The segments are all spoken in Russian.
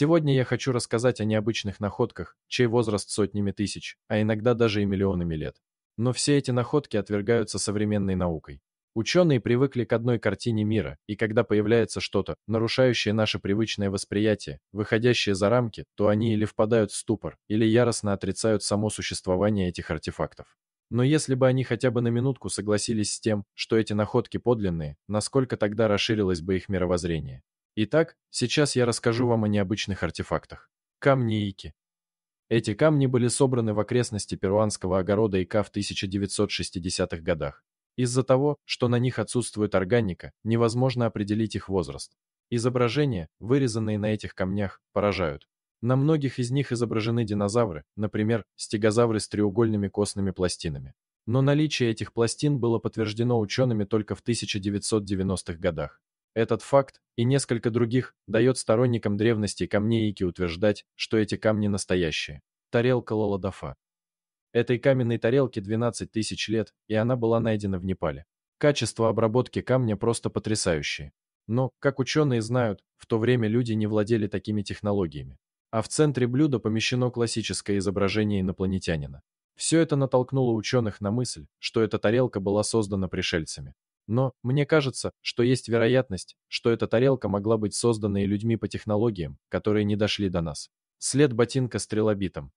Сегодня я хочу рассказать о необычных находках, чей возраст сотнями тысяч, а иногда даже и миллионами лет. Но все эти находки отвергаются современной наукой. Ученые привыкли к одной картине мира, и когда появляется что-то, нарушающее наше привычное восприятие, выходящее за рамки, то они или впадают в ступор, или яростно отрицают само существование этих артефактов. Но если бы они хотя бы на минутку согласились с тем, что эти находки подлинные, насколько тогда расширилось бы их мировоззрение? Итак, сейчас я расскажу вам о необычных артефактах. Камни Ики. Эти камни были собраны в окрестности перуанского огорода Ика в 1960-х годах. Из-за того, что на них отсутствует органика, невозможно определить их возраст. Изображения, вырезанные на этих камнях, поражают. На многих из них изображены динозавры, например, стегозавры с треугольными костными пластинами. Но наличие этих пластин было подтверждено учеными только в 1990-х годах. Этот факт и несколько других дает сторонникам древности камней Ики утверждать, что эти камни настоящие. Тарелка Лаладафа. Этой каменной тарелке 12 тысяч лет, и она была найдена в Непале. Качество обработки камня просто потрясающее. Но, как ученые знают, в то время люди не владели такими технологиями. А в центре блюда помещено классическое изображение инопланетянина. Все это натолкнуло ученых на мысль, что эта тарелка была создана пришельцами. Но мне кажется, что есть вероятность, что эта тарелка могла быть создана и людьми по технологиям, которые не дошли до нас. След ботинка стрелобитом.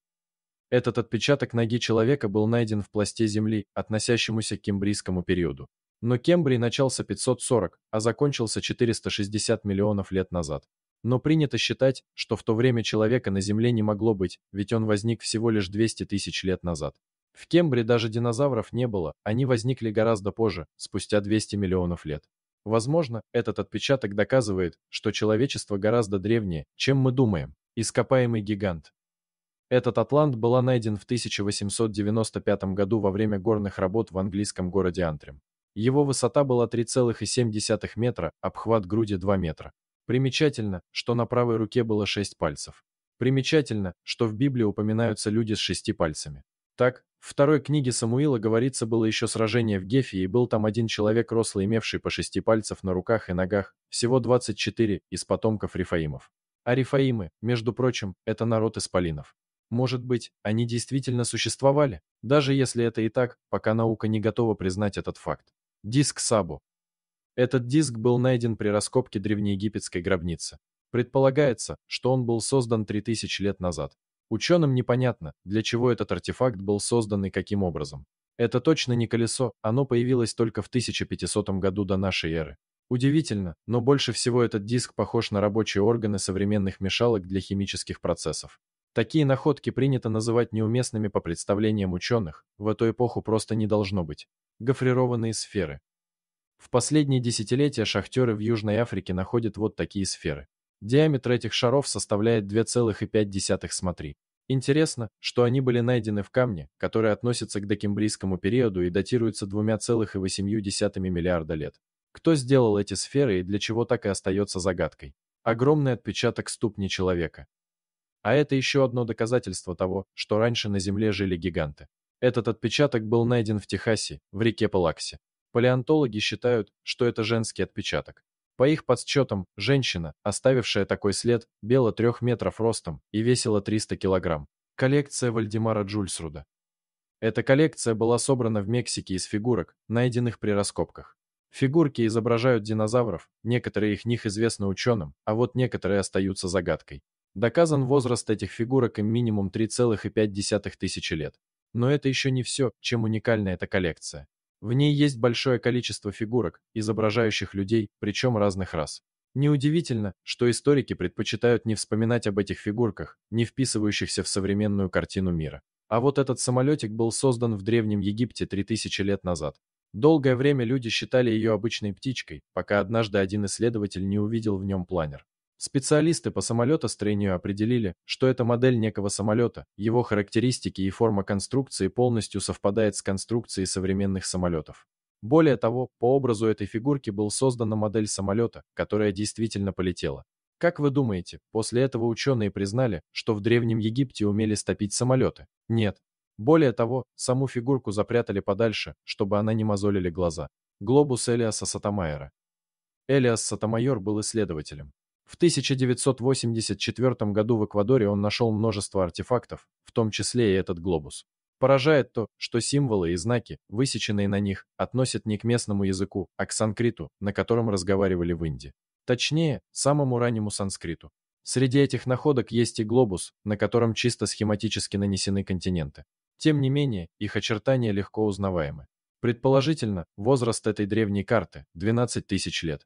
Этот отпечаток ноги человека был найден в пласте земли, относящемуся к кембрийскому периоду. Но Кембрий начался 540, а закончился 460 миллионов лет назад. Но принято считать, что в то время человека на Земле не могло быть, ведь он возник всего лишь 200 тысяч лет назад. В Кембре даже динозавров не было, они возникли гораздо позже, спустя 200 миллионов лет. Возможно, этот отпечаток доказывает, что человечество гораздо древнее, чем мы думаем. Ископаемый гигант. Этот атлант был найден в 1895 году во время горных работ в английском городе Антрем. Его высота была 3,7 метра, обхват груди 2 метра. Примечательно, что на правой руке было 6 пальцев. Примечательно, что в Библии упоминаются люди с шести пальцами. Так, в второй книге Самуила говорится было еще сражение в Гефе, и был там один человек рослый, имевший по шести пальцев на руках и ногах, всего 24 из потомков Рифаимов. А Рифаимы, между прочим, это народ исполинов. Может быть, они действительно существовали, даже если это и так, пока наука не готова признать этот факт. Диск Сабу. Этот диск был найден при раскопке древнеегипетской гробницы. Предполагается, что он был создан 3000 лет назад. Ученым непонятно, для чего этот артефакт был создан и каким образом. Это точно не колесо, оно появилось только в 1500 году до нашей эры. Удивительно, но больше всего этот диск похож на рабочие органы современных мешалок для химических процессов. Такие находки принято называть неуместными по представлениям ученых, в эту эпоху просто не должно быть. Гофрированные сферы. В последние десятилетия шахтеры в Южной Африке находят вот такие сферы. Диаметр этих шаров составляет 2,5 смотри. Интересно, что они были найдены в камне, который относится к докембрийскому периоду и датируется 2,8 миллиарда лет. Кто сделал эти сферы и для чего так и остается загадкой. Огромный отпечаток ступни человека. А это еще одно доказательство того, что раньше на Земле жили гиганты. Этот отпечаток был найден в Техасе, в реке Палаксе. Палеонтологи считают, что это женский отпечаток. По их подсчетам, женщина, оставившая такой след, бела трех метров ростом и весила 300 килограмм. Коллекция Вальдемара Джульсруда. Эта коллекция была собрана в Мексике из фигурок, найденных при раскопках. Фигурки изображают динозавров, некоторые их них известны ученым, а вот некоторые остаются загадкой. Доказан возраст этих фигурок им минимум 3,5 тысячи лет. Но это еще не все, чем уникальна эта коллекция. В ней есть большое количество фигурок, изображающих людей, причем разных рас. Неудивительно, что историки предпочитают не вспоминать об этих фигурках, не вписывающихся в современную картину мира. А вот этот самолетик был создан в Древнем Египте 3000 лет назад. Долгое время люди считали ее обычной птичкой, пока однажды один исследователь не увидел в нем планер. Специалисты по самолетостроению определили, что это модель некого самолета, его характеристики и форма конструкции полностью совпадает с конструкцией современных самолетов. Более того, по образу этой фигурки был создана модель самолета, которая действительно полетела. Как вы думаете, после этого ученые признали, что в Древнем Египте умели стопить самолеты? Нет. Более того, саму фигурку запрятали подальше, чтобы она не мозолили глаза. Глобус Элиаса Сатамайера. Элиас Сатамайор был исследователем. В 1984 году в Эквадоре он нашел множество артефактов, в том числе и этот глобус. Поражает то, что символы и знаки, высеченные на них, относят не к местному языку, а к санскриту, на котором разговаривали в Индии. Точнее, самому раннему санскриту. Среди этих находок есть и глобус, на котором чисто схематически нанесены континенты. Тем не менее, их очертания легко узнаваемы. Предположительно, возраст этой древней карты – 12 тысяч лет.